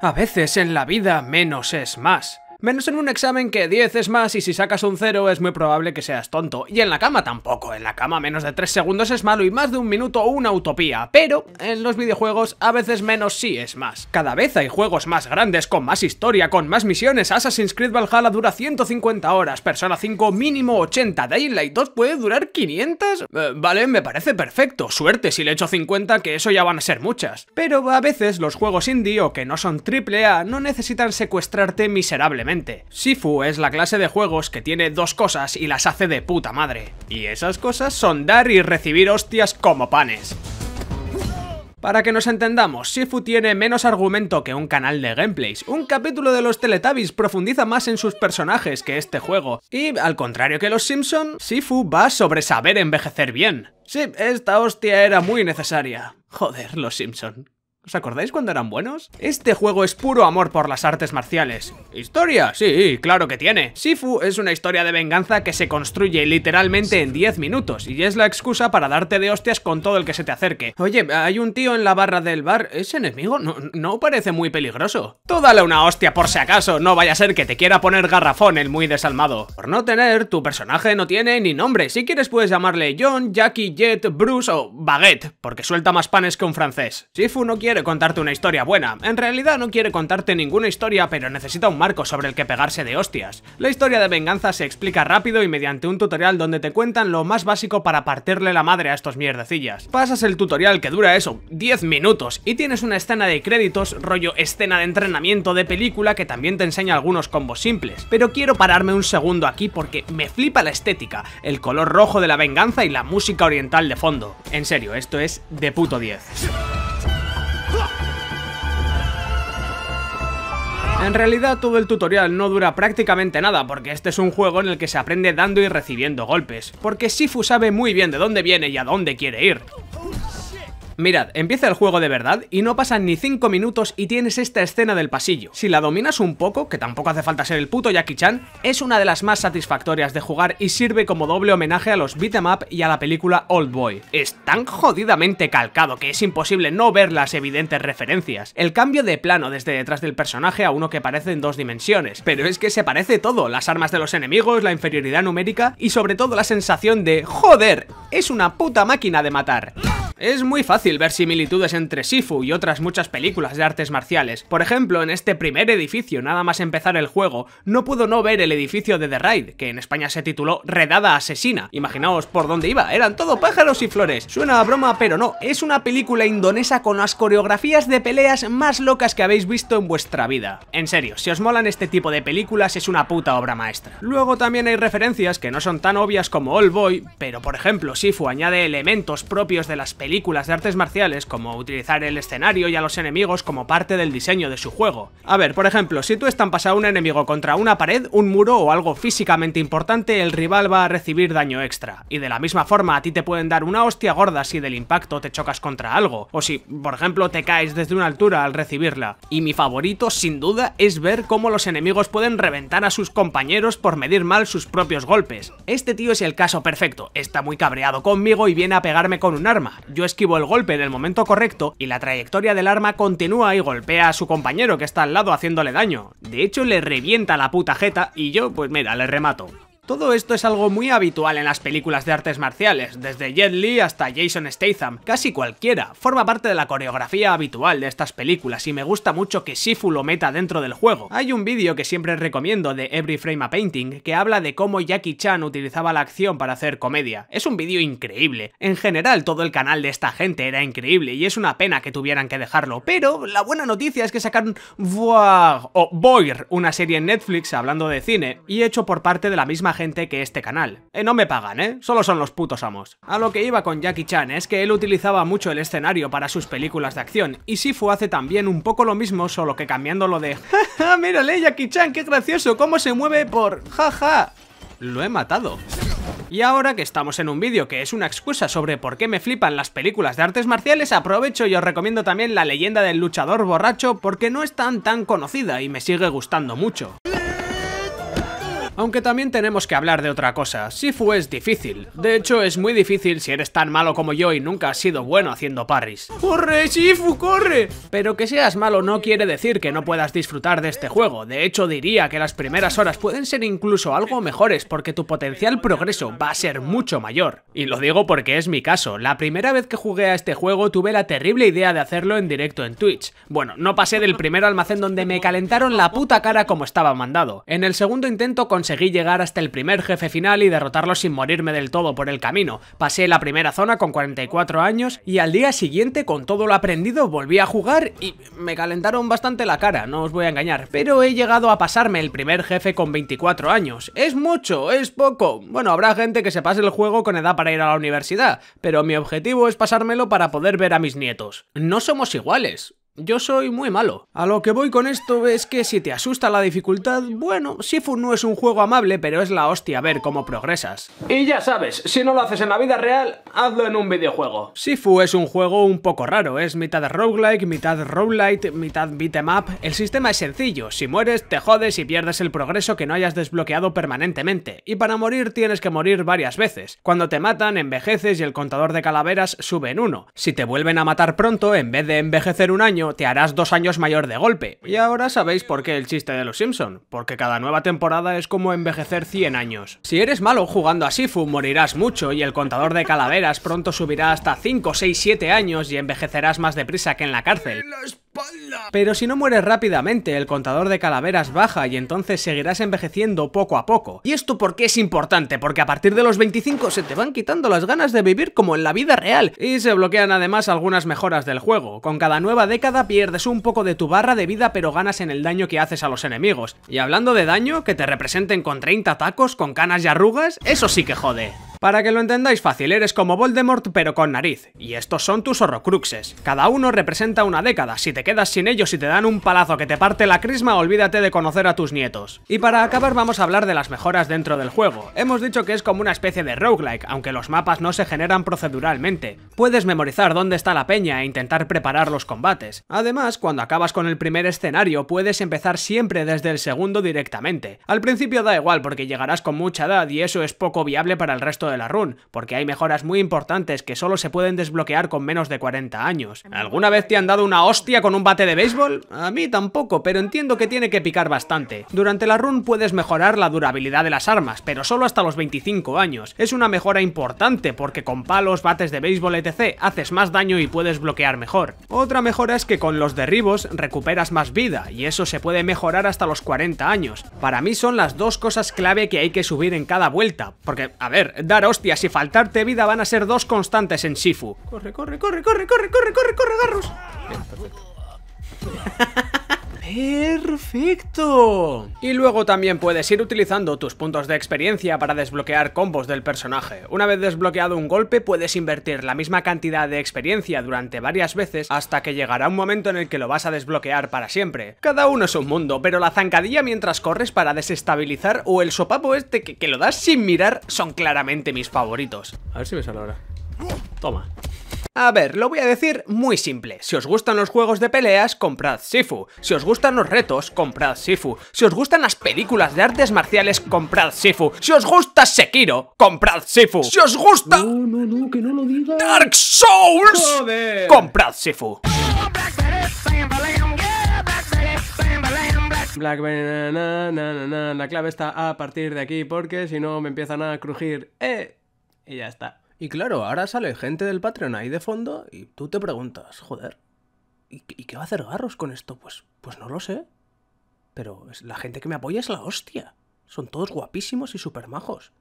A veces en la vida menos es más. Menos en un examen que 10 es más y si sacas un 0 es muy probable que seas tonto. Y en la cama tampoco, en la cama menos de 3 segundos es malo y más de un minuto una utopía. Pero en los videojuegos a veces menos sí es más. Cada vez hay juegos más grandes, con más historia, con más misiones. Assassin's Creed Valhalla dura 150 horas, Persona 5 mínimo 80, Daylight 2 puede durar 500. Eh, vale, me parece perfecto. Suerte si le echo 50 que eso ya van a ser muchas. Pero a veces los juegos indie o que no son triple A no necesitan secuestrarte miserablemente Sifu es la clase de juegos que tiene dos cosas y las hace de puta madre. Y esas cosas son dar y recibir hostias como panes. Para que nos entendamos, Sifu tiene menos argumento que un canal de gameplays, un capítulo de los Teletubbies profundiza más en sus personajes que este juego, y al contrario que los Simpson, Sifu va sobre saber envejecer bien. Sí, esta hostia era muy necesaria. Joder, los Simpson. ¿Os acordáis cuando eran buenos? Este juego es puro amor por las artes marciales. ¿Historia? Sí, claro que tiene. Sifu es una historia de venganza que se construye literalmente en 10 minutos y es la excusa para darte de hostias con todo el que se te acerque. Oye, hay un tío en la barra del bar. ¿Es enemigo? No, parece muy peligroso. Tú dale una hostia por si acaso, no vaya a ser que te quiera poner garrafón el muy desalmado. Por no tener, tu personaje no tiene ni nombre. Si quieres puedes llamarle John, Jackie, Jet, Bruce o Baguette, porque suelta más panes que un francés. Sifu no quiere contarte una historia buena, en realidad no quiere contarte ninguna historia pero necesita un marco sobre el que pegarse de hostias. La historia de venganza se explica rápido y mediante un tutorial donde te cuentan lo más básico para partirle la madre a estos mierdecillas. Pasas el tutorial que dura eso, 10 minutos, y tienes una escena de créditos, rollo escena de entrenamiento de película que también te enseña algunos combos simples. Pero quiero pararme un segundo aquí porque me flipa la estética, el color rojo de la venganza y la música oriental de fondo. En serio, esto es de puto 10. En realidad todo el tutorial no dura prácticamente nada porque este es un juego en el que se aprende dando y recibiendo golpes, porque Sifu sabe muy bien de dónde viene y a dónde quiere ir. Mirad, empieza el juego de verdad y no pasan ni 5 minutos y tienes esta escena del pasillo. Si la dominas un poco, que tampoco hace falta ser el puto Jackie Chan, es una de las más satisfactorias de jugar y sirve como doble homenaje a los beat'em up y a la película Oldboy. Es tan jodidamente calcado que es imposible no ver las evidentes referencias. El cambio de plano desde detrás del personaje a uno que parece en dos dimensiones, pero es que se parece todo, las armas de los enemigos, la inferioridad numérica y sobre todo la sensación de ¡Joder! Es una puta máquina de matar. Es muy fácil ver similitudes entre Sifu y otras muchas películas de artes marciales. Por ejemplo, en este primer edificio, nada más empezar el juego, no pudo no ver el edificio de The Raid, que en España se tituló Redada Asesina. Imaginaos por dónde iba, eran todo pájaros y flores. Suena a broma, pero no, es una película indonesa con las coreografías de peleas más locas que habéis visto en vuestra vida. En serio, si os molan este tipo de películas es una puta obra maestra. Luego también hay referencias que no son tan obvias como All Boy, pero por ejemplo Sifu añade elementos propios de las películas películas de artes marciales como utilizar el escenario y a los enemigos como parte del diseño de su juego. A ver, por ejemplo, si tú estampas a un enemigo contra una pared, un muro o algo físicamente importante, el rival va a recibir daño extra. Y de la misma forma a ti te pueden dar una hostia gorda si del impacto te chocas contra algo, o si, por ejemplo, te caes desde una altura al recibirla. Y mi favorito, sin duda, es ver cómo los enemigos pueden reventar a sus compañeros por medir mal sus propios golpes. Este tío es el caso perfecto, está muy cabreado conmigo y viene a pegarme con un arma yo esquivo el golpe en el momento correcto y la trayectoria del arma continúa y golpea a su compañero que está al lado haciéndole daño. De hecho, le revienta la puta jeta y yo, pues mira, le remato. Todo esto es algo muy habitual en las películas de artes marciales, desde Jet Li hasta Jason Statham, casi cualquiera, forma parte de la coreografía habitual de estas películas y me gusta mucho que Sifu lo meta dentro del juego. Hay un vídeo que siempre recomiendo de Every Frame a Painting que habla de cómo Jackie Chan utilizaba la acción para hacer comedia. Es un vídeo increíble. En general todo el canal de esta gente era increíble y es una pena que tuvieran que dejarlo, pero la buena noticia es que sacaron Voir o Boir, una serie en Netflix hablando de cine y hecho por parte de la misma gente que este canal. Eh, no me pagan, ¿eh? Solo son los putos amos. A lo que iba con Jackie Chan es que él utilizaba mucho el escenario para sus películas de acción, y Sifu hace también un poco lo mismo, solo que cambiando lo de ¡Ja, mírale, Jackie Chan, qué gracioso! ¿Cómo se mueve por jaja? Ja! Lo he matado. Y ahora que estamos en un vídeo que es una excusa sobre por qué me flipan las películas de artes marciales, aprovecho y os recomiendo también la leyenda del luchador borracho porque no es tan tan conocida y me sigue gustando mucho. Aunque también tenemos que hablar de otra cosa, Sifu es difícil. De hecho, es muy difícil si eres tan malo como yo y nunca has sido bueno haciendo parries. ¡Corre, Sifu, corre! Pero que seas malo no quiere decir que no puedas disfrutar de este juego. De hecho, diría que las primeras horas pueden ser incluso algo mejores porque tu potencial progreso va a ser mucho mayor. Y lo digo porque es mi caso. La primera vez que jugué a este juego tuve la terrible idea de hacerlo en directo en Twitch. Bueno, no pasé del primer almacén donde me calentaron la puta cara como estaba mandado. En el segundo intento conseguí llegar hasta el primer jefe final y derrotarlo sin morirme del todo por el camino. Pasé la primera zona con 44 años y al día siguiente con todo lo aprendido volví a jugar y me calentaron bastante la cara, no os voy a engañar. Pero he llegado a pasarme el primer jefe con 24 años. Es mucho, es poco. Bueno, habrá gente que se pase el juego con edad para para ir a la universidad, pero mi objetivo es pasármelo para poder ver a mis nietos. No somos iguales. Yo soy muy malo. A lo que voy con esto es que si te asusta la dificultad, bueno, Sifu no es un juego amable, pero es la hostia ver cómo progresas. Y ya sabes, si no lo haces en la vida real, hazlo en un videojuego. Sifu es un juego un poco raro, es mitad roguelike, mitad roguelite, mitad 'em up. El sistema es sencillo, si mueres, te jodes y pierdes el progreso que no hayas desbloqueado permanentemente, y para morir tienes que morir varias veces. Cuando te matan, envejeces y el contador de calaveras sube en uno. Si te vuelven a matar pronto, en vez de envejecer un año, te harás dos años mayor de golpe. Y ahora sabéis por qué el chiste de los Simpson, porque cada nueva temporada es como envejecer 100 años. Si eres malo jugando a Sifu morirás mucho y el contador de calaveras pronto subirá hasta 5, 6, 7 años y envejecerás más deprisa que en la cárcel. Pero si no mueres rápidamente, el contador de calaveras baja y entonces seguirás envejeciendo poco a poco. ¿Y esto por qué es importante? Porque a partir de los 25 se te van quitando las ganas de vivir como en la vida real. Y se bloquean además algunas mejoras del juego. Con cada nueva década pierdes un poco de tu barra de vida pero ganas en el daño que haces a los enemigos. Y hablando de daño, que te representen con 30 tacos, con canas y arrugas, eso sí que jode. Para que lo entendáis fácil, eres como Voldemort pero con nariz, y estos son tus horrocruxes. Cada uno representa una década, si te quedas sin ellos y te dan un palazo que te parte la crisma, olvídate de conocer a tus nietos. Y para acabar vamos a hablar de las mejoras dentro del juego. Hemos dicho que es como una especie de roguelike, aunque los mapas no se generan proceduralmente. Puedes memorizar dónde está la peña e intentar preparar los combates. Además, cuando acabas con el primer escenario, puedes empezar siempre desde el segundo directamente. Al principio da igual porque llegarás con mucha edad y eso es poco viable para el resto de la run, porque hay mejoras muy importantes que solo se pueden desbloquear con menos de 40 años. ¿Alguna vez te han dado una hostia con un bate de béisbol? A mí tampoco, pero entiendo que tiene que picar bastante. Durante la run puedes mejorar la durabilidad de las armas, pero solo hasta los 25 años. Es una mejora importante porque con palos, bates de béisbol, etc. haces más daño y puedes bloquear mejor. Otra mejora es que con los derribos recuperas más vida y eso se puede mejorar hasta los 40 años. Para mí son las dos cosas clave que hay que subir en cada vuelta, porque, a ver, da hostias y faltarte vida van a ser dos constantes en Shifu. Corre, corre, corre, corre, corre, corre, corre, corre, Garrus. Bien, perfecto. ¡Perfecto! Y luego también puedes ir utilizando tus puntos de experiencia para desbloquear combos del personaje. Una vez desbloqueado un golpe, puedes invertir la misma cantidad de experiencia durante varias veces hasta que llegará un momento en el que lo vas a desbloquear para siempre. Cada uno es un mundo, pero la zancadilla mientras corres para desestabilizar o el sopapo este que, lo das sin mirar son claramente mis favoritos. A ver si me sale ahora. Toma. A ver, lo voy a decir muy simple. Si os gustan los juegos de peleas, comprad Sifu. Si os gustan los retos, comprad Sifu. Si os gustan las películas de artes marciales, comprad Sifu. Si os gusta Sekiro, comprad Sifu. Si os gusta... No, no, que no lo diga. Dark Souls, comprad Sifu. Black na, La clave está a partir de aquí porque si no me empiezan a crujir. Eh, y ya está. Y claro, ahora sale gente del Patreon ahí de fondo y tú te preguntas, joder, ¿y, qué va a hacer Garros con esto? Pues, pues no lo sé. Pero la gente que me apoya es la hostia. Son todos guapísimos y super majos.